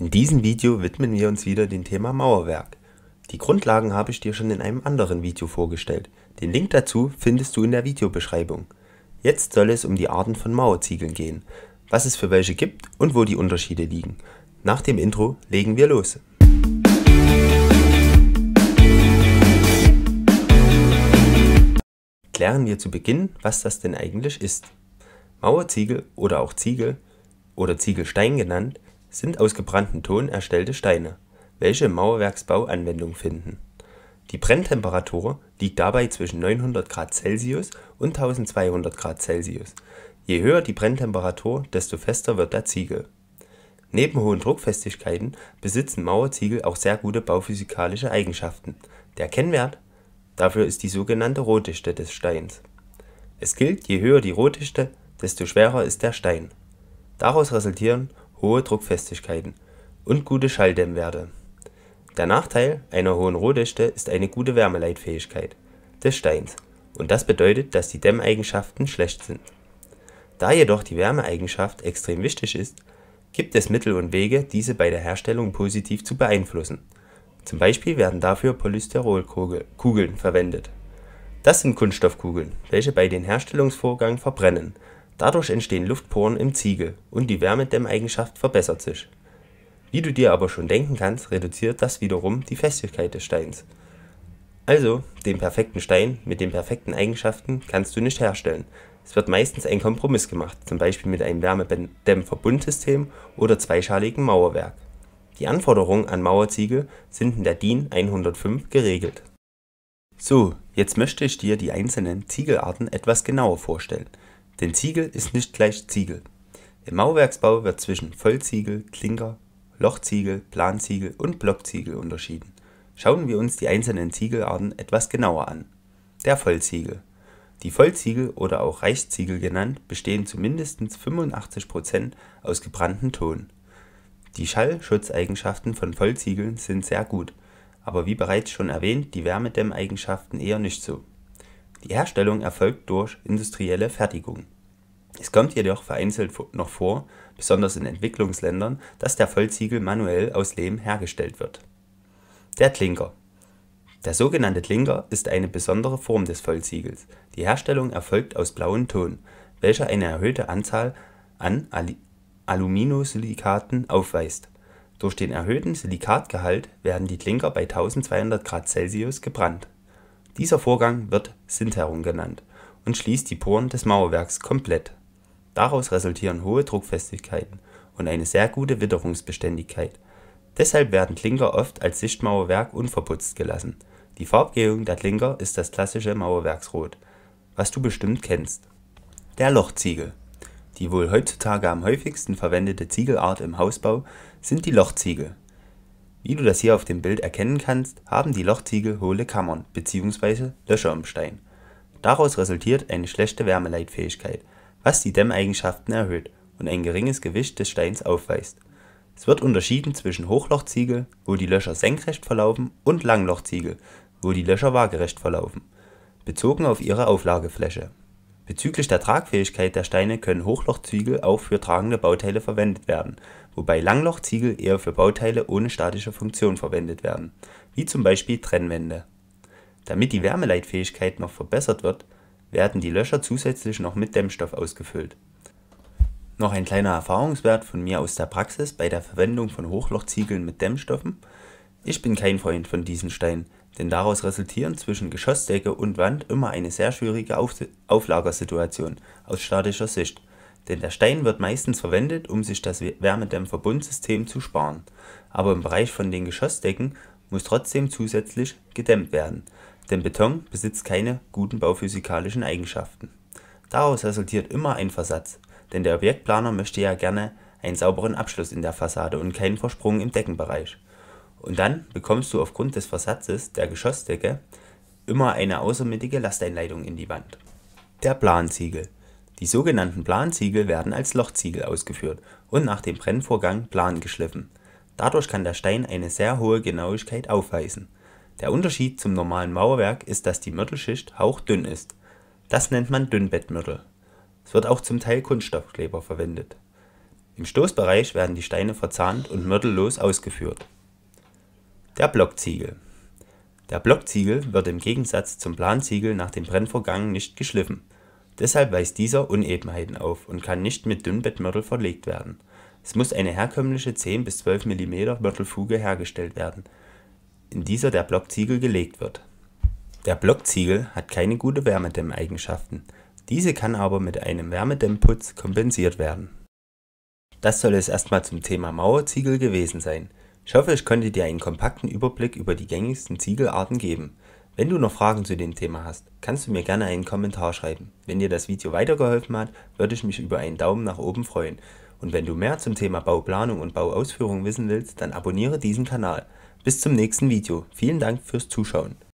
In diesem Video widmen wir uns wieder dem Thema Mauerwerk. Die Grundlagen habe ich dir schon in einem anderen Video vorgestellt. Den Link dazu findest du in der Videobeschreibung. Jetzt soll es um die Arten von Mauerziegeln gehen, was es für welche gibt und wo die Unterschiede liegen. Nach dem Intro legen wir los. Klären wir zu Beginn, was das denn eigentlich ist. Mauerziegel oder auch Ziegel oder Ziegelstein genannt sind aus gebranntem Ton erstellte Steine, welche im Mauerwerksbau Anwendung finden. Die Brenntemperatur liegt dabei zwischen 900 Grad Celsius und 1200 Grad Celsius. Je höher die Brenntemperatur, desto fester wird der Ziegel. Neben hohen Druckfestigkeiten besitzen Mauerziegel auch sehr gute bauphysikalische Eigenschaften. Der Kennwert dafür ist die sogenannte Rotdichte des Steins. Es gilt, je höher die Rotdichte, desto schwerer ist der Stein. Daraus resultieren hohe Druckfestigkeiten und gute Schalldämmwerte. Der Nachteil einer hohen Rohdichte ist eine gute Wärmeleitfähigkeit des Steins und das bedeutet, dass die Dämmeigenschaften schlecht sind. Da jedoch die Wärmeeigenschaft extrem wichtig ist, gibt es Mittel und Wege, diese bei der Herstellung positiv zu beeinflussen. Zum Beispiel werden dafür Polysterolkugeln verwendet. Das sind Kunststoffkugeln, welche bei den Herstellungsvorgang verbrennen Dadurch entstehen Luftporen im Ziegel und die Wärmedämmeigenschaft verbessert sich. Wie du dir aber schon denken kannst, reduziert das wiederum die Festigkeit des Steins. Also, den perfekten Stein mit den perfekten Eigenschaften kannst du nicht herstellen. Es wird meistens ein Kompromiss gemacht, zum Beispiel mit einem Wärmedämmverbundsystem oder zweischaligen Mauerwerk. Die Anforderungen an Mauerziegel sind in der DIN 105 geregelt. So, jetzt möchte ich dir die einzelnen Ziegelarten etwas genauer vorstellen. Denn Ziegel ist nicht gleich Ziegel. Im Mauerwerksbau wird zwischen Vollziegel, Klinker, Lochziegel, Planziegel und Blockziegel unterschieden. Schauen wir uns die einzelnen Ziegelarten etwas genauer an. Der Vollziegel. Die Vollziegel oder auch Reichsziegel genannt bestehen zu mindestens 85% aus gebranntem Ton. Die Schallschutzeigenschaften von Vollziegeln sind sehr gut, aber wie bereits schon erwähnt, die Wärmedämmeigenschaften eher nicht so. Die Herstellung erfolgt durch industrielle Fertigung. Es kommt jedoch vereinzelt noch vor, besonders in Entwicklungsländern, dass der Vollziegel manuell aus Lehm hergestellt wird. Der Klinker. Der sogenannte Klinker ist eine besondere Form des Vollziegels. Die Herstellung erfolgt aus blauem Ton, welcher eine erhöhte Anzahl an Aluminosilikaten aufweist. Durch den erhöhten Silikatgehalt werden die Klinker bei 1200 Grad Celsius gebrannt. Dieser Vorgang wird Sinterung genannt und schließt die Poren des Mauerwerks komplett. Daraus resultieren hohe Druckfestigkeiten und eine sehr gute Witterungsbeständigkeit. Deshalb werden Klinker oft als Sichtmauerwerk unverputzt gelassen. Die Farbgebung der Klinker ist das klassische Mauerwerksrot, was du bestimmt kennst. Der Lochziegel Die wohl heutzutage am häufigsten verwendete Ziegelart im Hausbau sind die Lochziegel. Wie du das hier auf dem Bild erkennen kannst, haben die Lochziegel hohle Kammern bzw. Löcher im Stein. Daraus resultiert eine schlechte Wärmeleitfähigkeit – was die Dämmeigenschaften erhöht und ein geringes Gewicht des Steins aufweist. Es wird unterschieden zwischen Hochlochziegel, wo die Löcher senkrecht verlaufen, und Langlochziegel, wo die Löcher waagerecht verlaufen, bezogen auf ihre Auflagefläche. Bezüglich der Tragfähigkeit der Steine können Hochlochziegel auch für tragende Bauteile verwendet werden, wobei Langlochziegel eher für Bauteile ohne statische Funktion verwendet werden, wie zum Beispiel Trennwände. Damit die Wärmeleitfähigkeit noch verbessert wird, werden die Löcher zusätzlich noch mit Dämmstoff ausgefüllt. Noch ein kleiner Erfahrungswert von mir aus der Praxis bei der Verwendung von Hochlochziegeln mit Dämmstoffen. Ich bin kein Freund von diesen Steinen, denn daraus resultieren zwischen Geschossdecke und Wand immer eine sehr schwierige Auf Auflagersituation aus statischer Sicht. Denn der Stein wird meistens verwendet, um sich das Wärmedämmverbundsystem zu sparen. Aber im Bereich von den Geschossdecken muss trotzdem zusätzlich gedämmt werden. Denn Beton besitzt keine guten bauphysikalischen Eigenschaften. Daraus resultiert immer ein Versatz, denn der Objektplaner möchte ja gerne einen sauberen Abschluss in der Fassade und keinen Versprung im Deckenbereich. Und dann bekommst du aufgrund des Versatzes der Geschossdecke immer eine außermittige Lasteinleitung in die Wand. Der Planziegel. Die sogenannten Planziegel werden als Lochziegel ausgeführt und nach dem Brennvorgang plan geschliffen. Dadurch kann der Stein eine sehr hohe Genauigkeit aufweisen der Unterschied zum normalen Mauerwerk ist, dass die Mörtelschicht hauchdünn ist. Das nennt man Dünnbettmörtel. Es wird auch zum Teil Kunststoffkleber verwendet. Im Stoßbereich werden die Steine verzahnt und mörtellos ausgeführt. Der Blockziegel. Der Blockziegel wird im Gegensatz zum Planziegel nach dem Brennvorgang nicht geschliffen. Deshalb weist dieser Unebenheiten auf und kann nicht mit Dünnbettmörtel verlegt werden. Es muss eine herkömmliche 10 bis 12 mm Mörtelfuge hergestellt werden in dieser der Blockziegel gelegt wird. Der Blockziegel hat keine gute Wärmedämmeigenschaften. Diese kann aber mit einem Wärmedämmputz kompensiert werden. Das soll es erstmal zum Thema Mauerziegel gewesen sein. Ich hoffe, ich konnte dir einen kompakten Überblick über die gängigsten Ziegelarten geben. Wenn du noch Fragen zu dem Thema hast, kannst du mir gerne einen Kommentar schreiben. Wenn dir das Video weitergeholfen hat, würde ich mich über einen Daumen nach oben freuen. Und wenn du mehr zum Thema Bauplanung und Bauausführung wissen willst, dann abonniere diesen Kanal. Bis zum nächsten Video. Vielen Dank fürs Zuschauen.